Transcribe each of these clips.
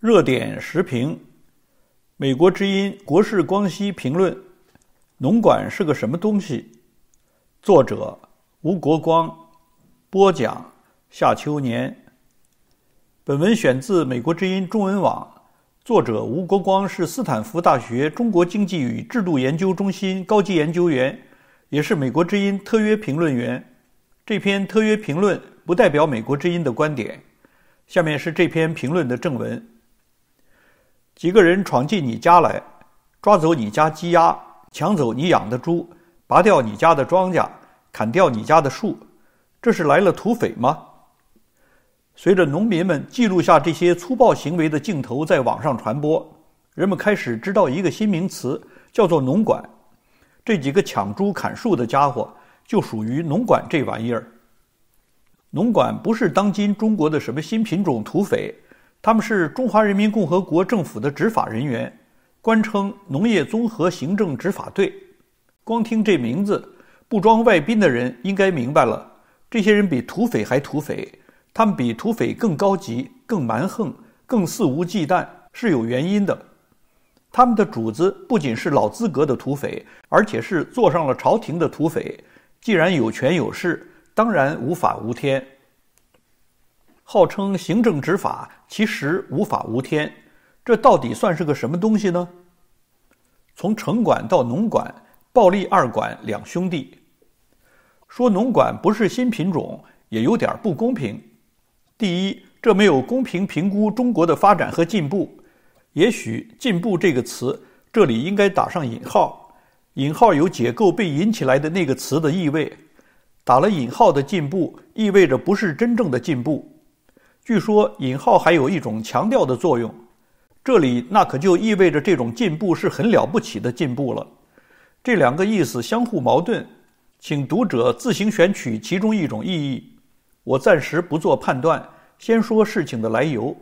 热点时评，《美国之音》国事光熙评论：“农管是个什么东西？”作者吴国光，播讲夏秋年。本文选自《美国之音》中文网。作者吴国光是斯坦福大学中国经济与制度研究中心高级研究员，也是《美国之音》特约评论员。这篇特约评论不代表《美国之音》的观点。下面是这篇评论的正文。几个人闯进你家来，抓走你家鸡鸭，抢走你养的猪，拔掉你家的庄稼，砍掉你家的树，这是来了土匪吗？随着农民们记录下这些粗暴行为的镜头在网上传播，人们开始知道一个新名词，叫做“农管”。这几个抢猪砍树的家伙就属于农管这玩意儿。农管不是当今中国的什么新品种土匪。他们是中华人民共和国政府的执法人员，官称农业综合行政执法队。光听这名字，不装外宾的人应该明白了。这些人比土匪还土匪，他们比土匪更高级、更蛮横、更肆无忌惮，是有原因的。他们的主子不仅是老资格的土匪，而且是坐上了朝廷的土匪。既然有权有势，当然无法无天。号称行政执法，其实无法无天，这到底算是个什么东西呢？从城管到农管，暴力二管两兄弟。说农管不是新品种，也有点不公平。第一，这没有公平评估中国的发展和进步。也许“进步”这个词这里应该打上引号，引号有解构被引起来的那个词的意味。打了引号的进步，意味着不是真正的进步。据说引号还有一种强调的作用，这里那可就意味着这种进步是很了不起的进步了。这两个意思相互矛盾，请读者自行选取其中一种意义。我暂时不做判断，先说事情的来由。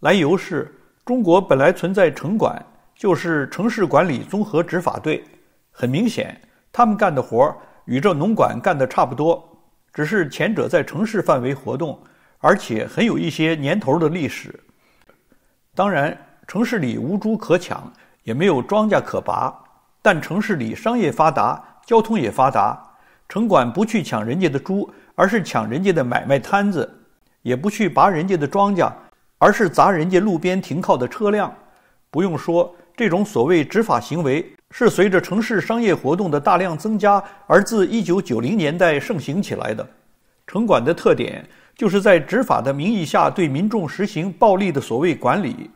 来由是中国本来存在城管，就是城市管理综合执法队，很明显，他们干的活儿与这农管干的差不多，只是前者在城市范围活动。而且很有一些年头的历史。当然，城市里无猪可抢，也没有庄稼可拔，但城市里商业发达，交通也发达。城管不去抢人家的猪，而是抢人家的买卖摊子；也不去拔人家的庄稼，而是砸人家路边停靠的车辆。不用说，这种所谓执法行为是随着城市商业活动的大量增加而自1990年代盛行起来的。城管的特点。就是在执法的名义下对民众实行暴力的所谓管理。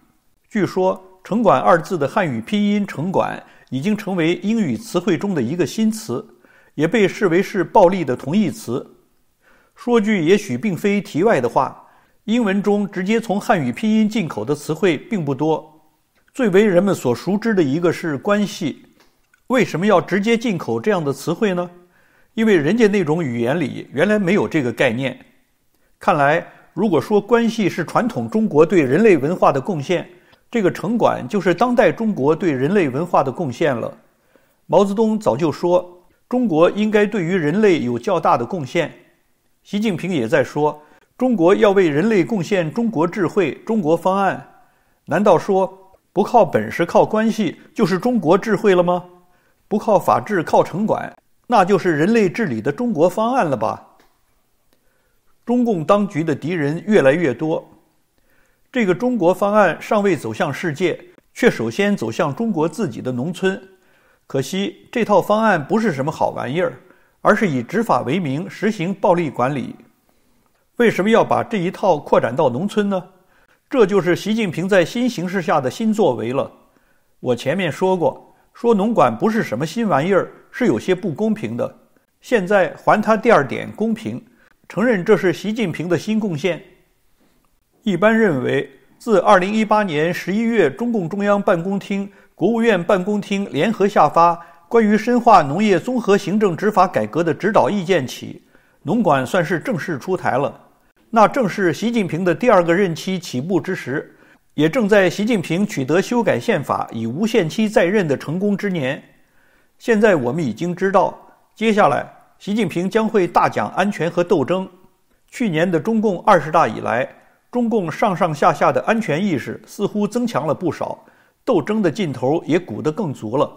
据说“城管”二字的汉语拼音“城管”已经成为英语词汇中的一个新词，也被视为是暴力的同义词。说句也许并非题外的话，英文中直接从汉语拼音进口的词汇并不多。最为人们所熟知的一个是“关系”。为什么要直接进口这样的词汇呢？因为人家那种语言里原来没有这个概念。看来，如果说关系是传统中国对人类文化的贡献，这个城管就是当代中国对人类文化的贡献了。毛泽东早就说，中国应该对于人类有较大的贡献。习近平也在说，中国要为人类贡献中国智慧、中国方案。难道说不靠本事靠关系就是中国智慧了吗？不靠法治靠城管，那就是人类治理的中国方案了吧？中共当局的敌人越来越多，这个中国方案尚未走向世界，却首先走向中国自己的农村。可惜，这套方案不是什么好玩意儿，而是以执法为名实行暴力管理。为什么要把这一套扩展到农村呢？这就是习近平在新形势下的新作为了。我前面说过，说农管不是什么新玩意儿，是有些不公平的。现在还他第二点公平。承认这是习近平的新贡献。一般认为，自2018年11月中共中央办公厅、国务院办公厅联合下发《关于深化农业综合行政执法改革的指导意见》起，农管算是正式出台了。那正是习近平的第二个任期起步之时，也正在习近平取得修改宪法、以无限期在任的成功之年。现在我们已经知道，接下来。习近平将会大讲安全和斗争。去年的中共二十大以来，中共上上下下的安全意识似乎增强了不少，斗争的劲头也鼓得更足了。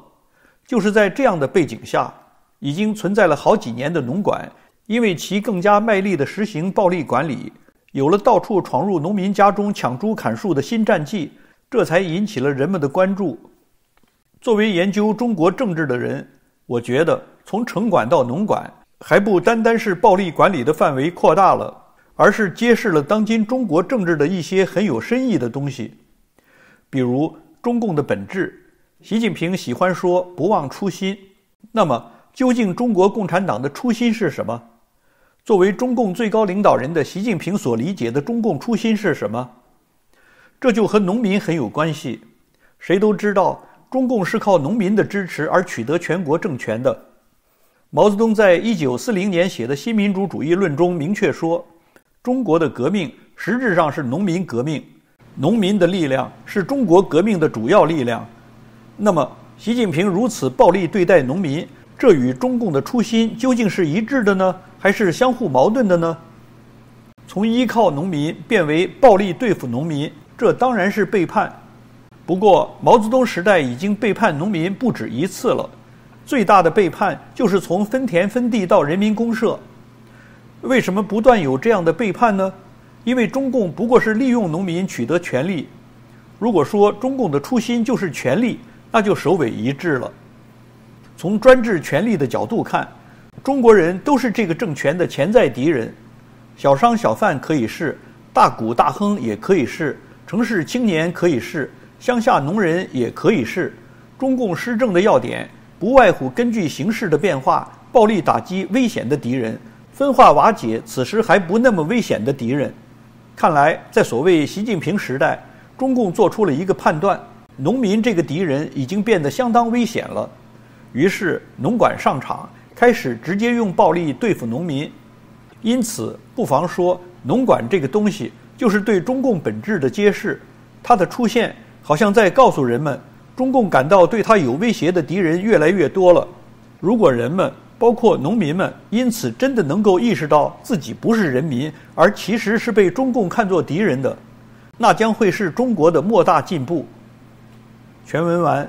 就是在这样的背景下，已经存在了好几年的农管，因为其更加卖力地实行暴力管理，有了到处闯入农民家中抢猪砍树的新战绩，这才引起了人们的关注。作为研究中国政治的人。我觉得，从城管到农管，还不单单是暴力管理的范围扩大了，而是揭示了当今中国政治的一些很有深意的东西，比如中共的本质。习近平喜欢说“不忘初心”，那么究竟中国共产党的初心是什么？作为中共最高领导人的习近平所理解的中共初心是什么？这就和农民很有关系。谁都知道。中共是靠农民的支持而取得全国政权的。毛泽东在一九四零年写的新民主主义论中明确说：“中国的革命实质上是农民革命，农民的力量是中国革命的主要力量。”那么，习近平如此暴力对待农民，这与中共的初心究竟是一致的呢，还是相互矛盾的呢？从依靠农民变为暴力对付农民，这当然是背叛。不过，毛泽东时代已经背叛农民不止一次了。最大的背叛就是从分田分地到人民公社。为什么不断有这样的背叛呢？因为中共不过是利用农民取得权利。如果说中共的初心就是权力，那就首尾一致了。从专制权力的角度看，中国人都是这个政权的潜在敌人。小商小贩可以是，大股大亨也可以是，城市青年可以是。乡下农人也可以是中共施政的要点，不外乎根据形势的变化，暴力打击危险的敌人，分化瓦解此时还不那么危险的敌人。看来，在所谓习近平时代，中共做出了一个判断：农民这个敌人已经变得相当危险了。于是，农管上场，开始直接用暴力对付农民。因此，不妨说，农管这个东西就是对中共本质的揭示，它的出现。好像在告诉人们，中共感到对他有威胁的敌人越来越多了。如果人们，包括农民们，因此真的能够意识到自己不是人民，而其实是被中共看作敌人的，那将会是中国的莫大进步。全文完。